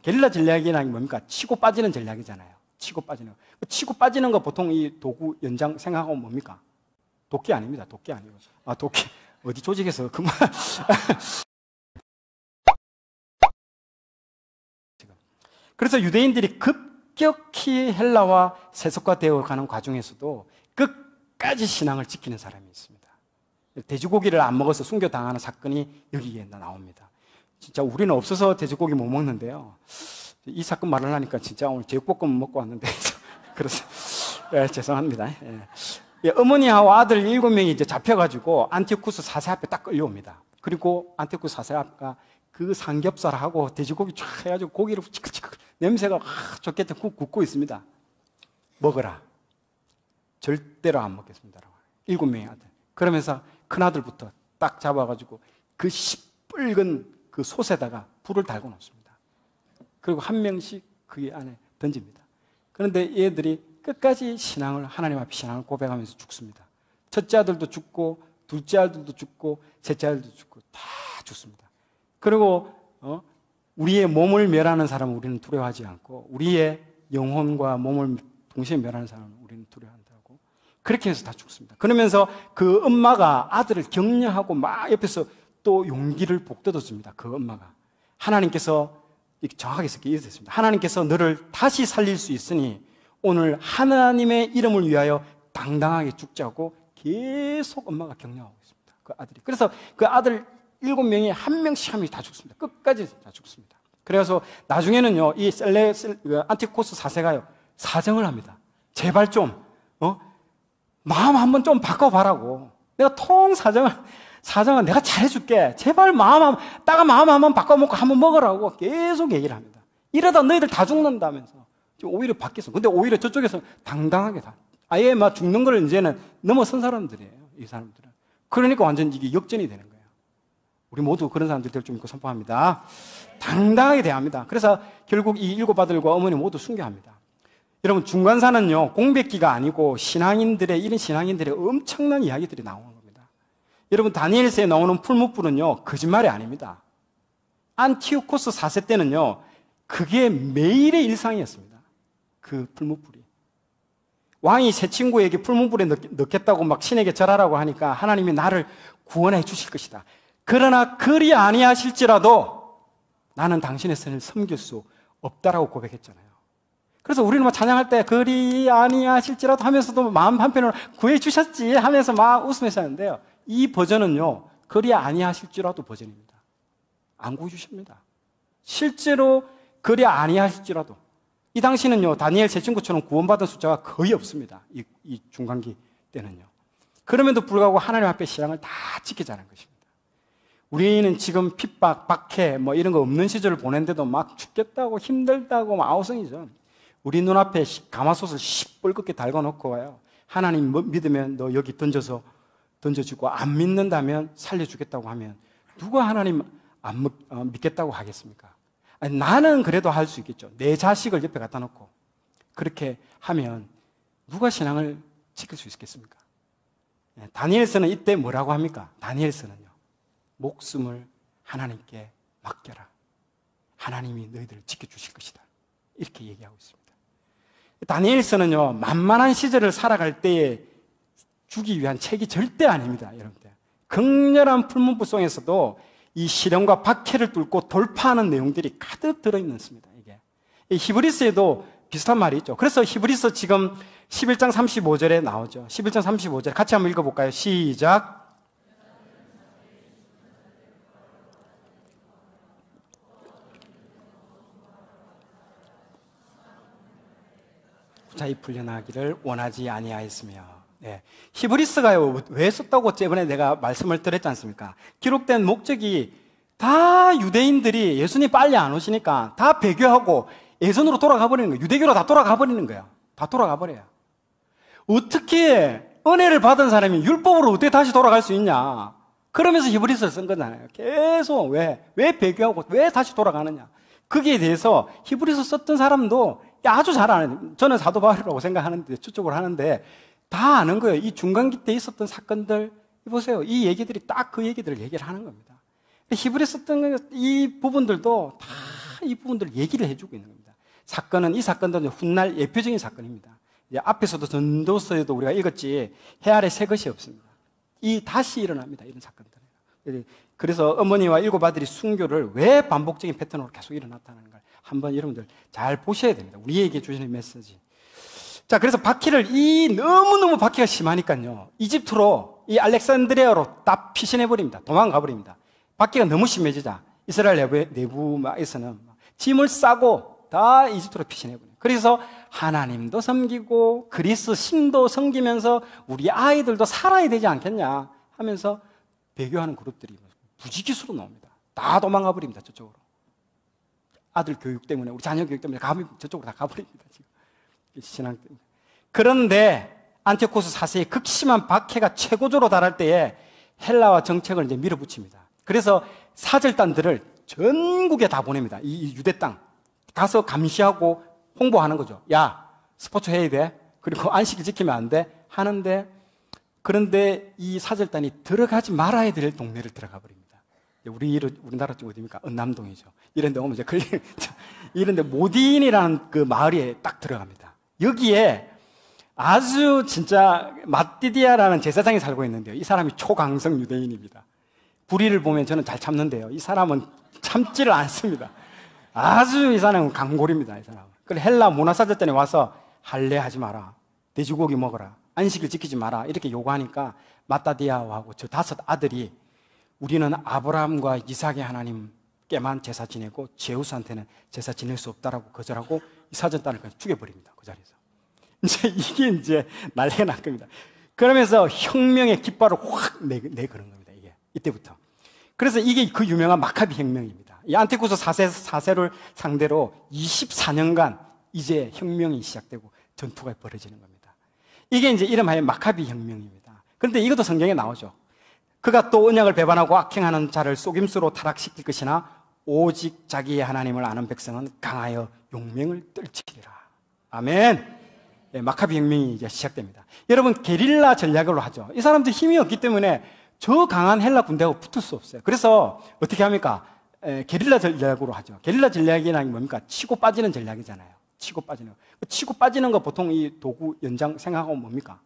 게릴라 전략이라는 게 뭡니까? 치고 빠지는 전략이잖아요. 치고 빠지는 거. 그 치고 빠지는 거 보통 이 도구 연장 생각하면 뭡니까? 도끼 아닙니다. 도끼 아니고. 아, 도끼. 어디 조직에서 그만. 그래서 유대인들이 급격히 헬라와 세속화 되어 가는 과정에서도 끝까지 신앙을 지키는 사람이 있습니다. 돼지고기를 안 먹어서 순교 당하는 사건이 여기에 나옵니다. 진짜 우리는 없어서 돼지고기 못 먹는데요. 이 사건 말을 하니까 진짜 오늘 제육볶음 먹고 왔는데 그래서 예, 죄송합니다. 예. 예. 어머니하고 아들 일곱 명이 이제 잡혀가지고 안티쿠스 사세 앞에 딱 끌려옵니다. 그리고 안티쿠스 사세 앞과그 삼겹살하고 돼지고기 쫙 해가지고 고기를 치크치크 냄새가 확 좋겠다 굽, 고 있습니다. 먹어라. 절대로 안먹겠습니다 일곱 명의 아들. 그러면서 큰 아들부터 딱 잡아가지고 그 시뻘건 그 솥에다가 불을 달고 놓습니다. 그리고 한 명씩 그 안에 던집니다. 그런데 얘들이 끝까지 신앙을 하나님 앞에 신앙을 고백하면서 죽습니다. 첫째 아들도 죽고 둘째 아들도 죽고 셋째 아들도 죽고 다 죽습니다. 그리고 어? 우리의 몸을 멸하는 사람은 우리는 두려워하지 않고 우리의 영혼과 몸을 동시에 멸하는 사람은 우리는 두려워한다고 그렇게 해서 다 죽습니다. 그러면서 그 엄마가 아들을 격려하고 막 옆에서 또 용기를 북돋아줍니다그 엄마가. 하나님께서 이렇게 정확하게 쓰게 됐습니다. 하나님께서 너를 다시 살릴 수 있으니 오늘 하나님의 이름을 위하여 당당하게 죽자고 계속 엄마가 격려하고 있습니다. 그 아들이. 그래서 그 아들 일곱 명이 한 명씩 한 명씩 다 죽습니다. 끝까지 다 죽습니다. 그래서 나중에는요, 이 셀레, 셀, 그 안티코스 사세가요 사정을 합니다. 제발 좀, 어? 마음 한번 좀 바꿔봐라고. 내가 통 사정을, 사장은 내가 잘해줄게. 제발 마음 한, 따가 마음 한번 바꿔먹고 한번 먹으라고 계속 얘기를 합니다. 이러다 너희들 다 죽는다면서. 오히려 바뀌었어. 근데 오히려 저쪽에서 당당하게 다. 아예 막 죽는 걸 이제는 넘어선 사람들이에요. 이 사람들은. 그러니까 완전 이게 역전이 되는 거예요. 우리 모두 그런 사람들 될줄 믿고 선포합니다. 당당하게 대합니다. 그래서 결국 이 일곱 아들과 어머니 모두 순교합니다. 여러분 중간사는요 공백기가 아니고 신앙인들의 이런 신앙인들의 엄청난 이야기들이 나오는 거예요. 여러분 다니엘서에 나오는 풀무불은요 거짓말이 아닙니다. 안티오코스 4세 때는요 그게 매일의 일상이었습니다. 그 풀무불이 왕이 새 친구에게 풀무불에 넣겠다고 막 신에게 절하라고 하니까 하나님이 나를 구원해 주실 것이다. 그러나 그리 아니하실지라도 나는 당신의 선을 섬길 수 없다라고 고백했잖아요. 그래서 우리는 막 뭐 찬양할 때 그리 아니하실지라도 하면서도 마음 한편으로 구해 주셨지 하면서 막 웃으면서 하는데요. 이 버전은요, 그리 아니하실지라도 버전입니다. 안 구해주십니다. 실제로 그리 아니하실지라도. 이 당시는요, 다니엘 제 친구처럼 구원받은 숫자가 거의 없습니다. 이, 이 중간기 때는요. 그럼에도 불구하고 하나님 앞에 신앙을 다 지키자는 것입니다. 우리는 지금 핍박, 박해, 뭐 이런 거 없는 시절을 보낸데도 막 죽겠다고 힘들다고 아우성이죠. 우리 눈앞에 가마솥을 시뻘겋게 달궈놓고 와요. 하나님 뭐 믿으면 너 여기 던져서 던져주고 안 믿는다면 살려주겠다고 하면 누가 하나님 안 어, 믿겠다고 하겠습니까? 아니, 나는 그래도 할 수 있겠죠. 내 자식을 옆에 갖다 놓고 그렇게 하면 누가 신앙을 지킬 수 있겠습니까? 예, 다니엘서는 이때 뭐라고 합니까? 다니엘서는요. 목숨을 하나님께 맡겨라. 하나님이 너희들을 지켜주실 것이다. 이렇게 얘기하고 있습니다. 다니엘서는요, 만만한 시절을 살아갈 때에 주기 위한 책이 절대 아닙니다, 여러분들. 극렬한 풀문부송에서도 이 시련과 박해를 뚫고 돌파하는 내용들이 가득 들어있는 습니다 이게. 히브리스에도 비슷한 말이 있죠. 그래서 히브리스 지금 11장 35절에 나오죠. 11장 35절 같이 한번 읽어볼까요? 시작. 자이 히 풀려나기를 원하지 아니하였으며 예. 히브리스가요, 왜 썼다고 저번에 내가 말씀을 드렸지 않습니까? 기록된 목적이 다 유대인들이 예수님 빨리 안 오시니까 다 배교하고 예전으로 돌아가 버리는 거예요. 유대교로 다 돌아가 버리는 거예요. 다 돌아가 버려요. 어떻게 은혜를 받은 사람이 율법으로 어떻게 다시 돌아갈 수 있냐? 그러면서 히브리스를쓴 거잖아요. 계속 왜, 왜 배교하고 왜 다시 돌아가느냐? 거기에 대해서 히브리스 썼던 사람도 아주 잘 아는, 저는 사도 바울이라고 생각하는데, 추측을 하는데, 다 아는 거예요. 이 중간기 때 있었던 사건들 보세요. 이 얘기들이 딱 그 얘기들을 얘기를 하는 겁니다. 히브리 썼던 이 부분들도 다 이 부분들을 얘기를 해주고 있는 겁니다. 사건은 이 사건들은 훗날 예표적인 사건입니다. 앞에서도 전도서에도 우리가 읽었지 해 아래 새 것이 없습니다. 이 다시 일어납니다. 이런 사건들. 그래서 어머니와 일곱 아들이 순교를 왜 반복적인 패턴으로 계속 일어났다는 걸 한번 여러분들 잘 보셔야 됩니다. 우리에게 주시는 메시지. 자, 그래서 바퀴를 이 너무너무 바퀴가 심하니까요. 이집트로 이 알렉산드리아로 다 피신해 버립니다. 도망가 버립니다. 바퀴가 너무 심해지자 이스라엘 내부, 내부에서는 짐을 싸고 다 이집트로 피신해 버립니다. 그래서 하나님도 섬기고 그리스 신도 섬기면서 우리 아이들도 살아야 되지 않겠냐 하면서 배교하는 그룹들이 무지기수로 나옵니다. 다 도망가 버립니다. 저쪽으로. 아들 교육 때문에 우리 자녀 교육 때문에 감 저쪽으로 다 가버립니다. 지금. 신앙 그런데 안티코스 4세의 극심한 박해가 최고조로 달할 때에 헬라와 정책을 이제 밀어붙입니다. 그래서 사절단들을 전국에 다 보냅니다. 이 유대 땅. 가서 감시하고 홍보하는 거죠. 야, 스포츠 해야 돼. 그리고 안식일 지키면 안 돼. 하는데, 그런데 이 사절단이 들어가지 말아야 될 동네를 들어가 버립니다. 우리, 우리나라 쪽 어디입니까? 은남동이죠. 이런 데 오면 이제 걸리, 이런 데모디인이라는그 마을에 딱 들어갑니다. 여기에 아주 진짜 마띠디아라는 제사장이 살고 있는데요. 이 사람이 초강성 유대인입니다. 불의를 보면 저는 잘 참는데요. 이 사람은 참지를 않습니다. 아주 이 사람은 강골입니다. 이사람그 헬라 문화사절단에 와서 할례하지 마라. 돼지고기 먹어라. 안식일 지키지 마라. 이렇게 요구하니까 마따디아하고 저 다섯 아들이 우리는 아브라함과 이삭의 하나님께만 제사 지내고 제우스한테는 제사 지낼 수 없다라고 거절하고 사전단을 그냥 죽여버립니다. 그 자리에서. 이제 이게 이제 난리가 날 겁니다. 그러면서 혁명의 깃발을 확 내, 내거는 겁니다. 이게. 이때부터. 그래서 이게 그 유명한 마카비 혁명입니다. 이 안티쿠스 4세, 4세를 상대로 24년간 이제 혁명이 시작되고 전투가 벌어지는 겁니다. 이게 이제 이름하여 마카비 혁명입니다. 그런데 이것도 성경에 나오죠. 그가 또 언약을 배반하고 악행하는 자를 속임수로 타락시킬 것이나 오직 자기의 하나님을 아는 백성은 강하여 용맹을 떨치리라. 아멘. 예, 마카비 혁명이 이제 시작됩니다. 여러분 게릴라 전략으로 하죠. 이 사람들 힘이 없기 때문에 저 강한 헬라 군대하고 붙을 수 없어요. 그래서 어떻게 합니까? 에, 예, 게릴라 전략으로 하죠. 게릴라 전략이라 뭡니까? 치고 빠지는 전략이잖아요. 치고 빠지는 거. 그 치고 빠지는 거 보통 이 도구 연장 생각하면 뭡니까?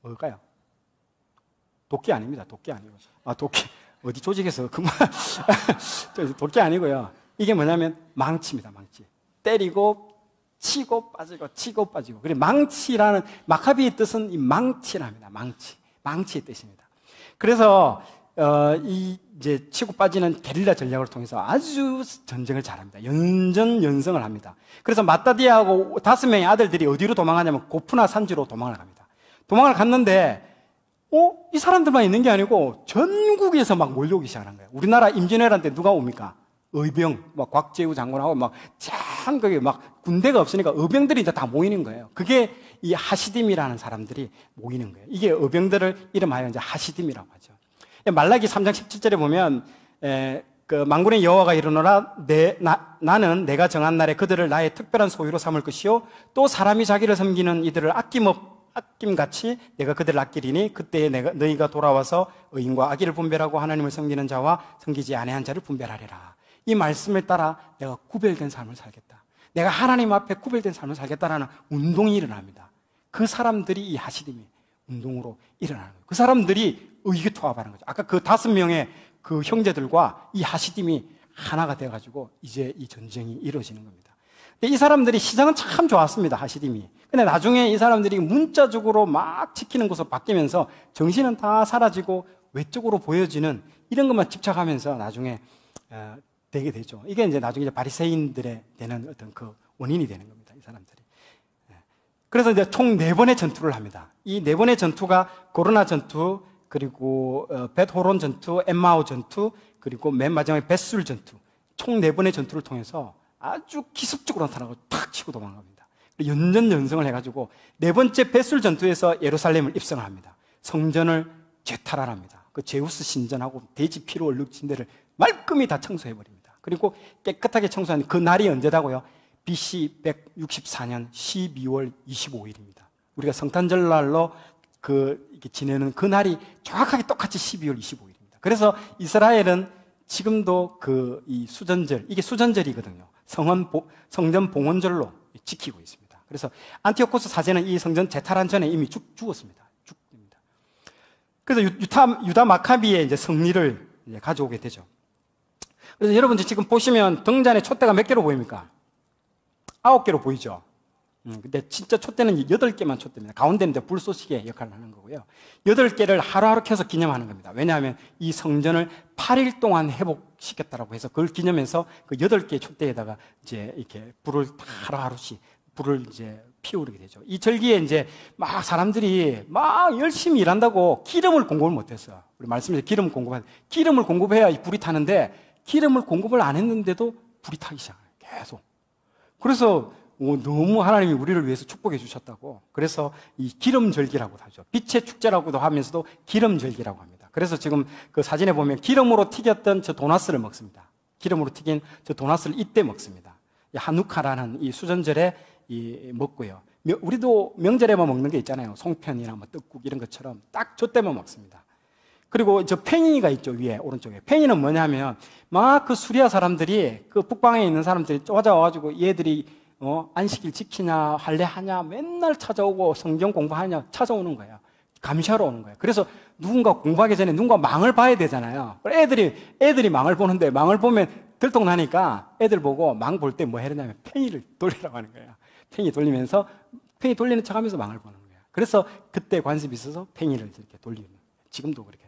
뭘까요? 도끼 아닙니다. 도끼 아니고. 아, 도끼. 어디 조직에서 그만. 도끼 아니고요. 이게 뭐냐면 망치입니다, 망치. 때리고, 치고 빠지고, 치고 빠지고. 그리고 망치라는, 마카비의 뜻은 이 망치랍니다, 망치. 망치의 뜻입니다. 그래서, 어, 이, 이제 치고 빠지는 게릴라 전략을 통해서 아주 전쟁을 잘합니다. 연전 연승을 합니다. 그래서 마따디아하고 다섯 명의 아들들이 어디로 도망가냐면 고프나 산지로 도망을 갑니다. 도망을 갔는데 어? 이 사람들만 있는 게 아니고 전국에서 막 몰려오기 시작한 거예요. 우리나라 임진왜란 때 누가 옵니까? 의병, 막 곽재우 장군하고 막참 그게 막 군대가 없으니까 의병들이 이제 다 모이는 거예요. 그게 이 하시딤이라는 사람들이 모이는 거예요. 이게 의병들을 이름하여 이제 하시딤이라고 하죠. 예, 말라기 3장 17절에 보면 에, 예, 그 망군의 여호와가 이르노라 내, 나, 나는 내가 정한 날에 그들을 나의 특별한 소유로 삼을 것이요 또 사람이 자기를 섬기는 이들을 아낌없 아낌같이 내가 그들을 아끼리니 그때에 내가 너희가 돌아와서 의인과 악인를 분별하고 하나님을 섬기는 자와 섬기지 아니한 자를 분별하리라. 이 말씀을 따라 내가 구별된 삶을 살겠다. 내가 하나님 앞에 구별된 삶을 살겠다라는 운동이 일어납니다. 그 사람들이 이 하시림이 운동으로 일어나는 거예요. 그 사람들이 의기투합하는 거죠. 아까 그 다섯 명의 그 형제들과 이 하시딤이 하나가 돼가지고 이제 이 전쟁이 이루어지는 겁니다. 근데 이 사람들이 시장은 참 좋았습니다, 하시딤이. 근데 나중에 이 사람들이 문자적으로 막 지키는 곳으로 바뀌면서 정신은 다 사라지고 외적으로 보여지는 이런 것만 집착하면서 나중에 어, 되게 되죠. 이게 이제 나중에 이제 바리새인들의 되는 어떤 그 원인이 되는 겁니다. 이 사람들이. 예. 그래서 이제 총 네 번의 전투를 합니다. 이 네 번의 전투가 고로나 전투, 그리고 어, 벳호론 전투, 엠마오 전투, 그리고 맨 마지막에 벳술 전투. 총 네 번의 전투를 통해서 아주 기습적으로 나타나고 탁 치고 도망갑니다. 연전 연승을 해가지고 네 번째 벳술 전투에서 예루살렘을 입성을 합니다. 성전을 재탈환합니다그 제우스 신전하고 돼지 피로 얼룩진 데를 말끔히 다 청소해버립니다. 그리고 깨끗하게 청소하는 그 날이 언제다고요? BC 164년 12월 25일입니다. 우리가 성탄절 날로 그 지내는 그 날이 정확하게 똑같이 12월 25일입니다. 그래서 이스라엘은 지금도 그 이 수전절 이게 수전절이거든요. 성원 성전 봉헌절로 지키고 있습니다. 그래서 안티오코스 사제는 이 성전 재탈한 전에 이미 죽, 죽었습니다. 죽습니다. 그래서 유, 타 유다 마카비의 이제 승리를 이제 가져오게 되죠. 그래서 여러분들 지금 보시면 등잔에 촛대가 몇 개로 보입니까? 아홉 개로 보이죠? 음, 근데 진짜 촛대는 여덟 개만 촛대입니다. 가운데인데 불쏘시개 역할을 하는 거고요. 여덟 개를 하루하루 켜서 기념하는 겁니다. 왜냐하면 이 성전을 8일 동안 회복시켰다라고 해서 그걸 기념해서 그 여덟 개의 촛대에다가 이제 이렇게 불을 하루하루씩 불을 이제 피우게 되죠. 이 절기에 이제 막 사람들이 막 열심히 일한다고 기름을 공급을 못했어. 우리 말씀에린 기름 공급한 기름을 공급해야 불이 타는데 기름을 공급을 안 했는데도 불이 타기 시작해요. 계속. 그래서 너무 하나님이 우리를 위해서 축복해 주셨다고. 그래서 이기름절기라고 하죠. 빛의 축제라고도 하면서도 기름절기라고 합니다. 그래서 지금 그 사진에 보면 기름으로 튀겼던 저 도나스를 먹습니다. 기름으로 튀긴 저 도나스를 이때 먹습니다. 한우카라는 이 수전절에 이 먹고요. 우리도 명절에만 먹는 게 있잖아요. 송편이나 뭐 떡국 이런 것처럼 딱 저 때만 먹습니다. 그리고 저 페니가 있죠, 위에, 오른쪽에. 페니는 뭐냐면, 막 그 수리아 사람들이, 그 북방에 있는 사람들이 쫓아와가지고 얘들이, 어, 안식일 지키냐, 할례하냐, 맨날 찾아오고 성경 공부하냐, 찾아오는 거예요. 감시하러 오는 거예요. 그래서 누군가 공부하기 전에 누군가 망을 봐야 되잖아요. 애들이, 애들이 망을 보는데, 망을 보면 들통나니까 애들 보고 망 볼 때 뭐 해야 되냐면 페니를 돌리라고 하는 거예요. 페니 돌리면서, 페니 돌리는 척 하면서 망을 보는 거예요. 그래서 그때 관심이 있어서 페니를 이렇게 돌리는 거예요. 지금도 그렇게.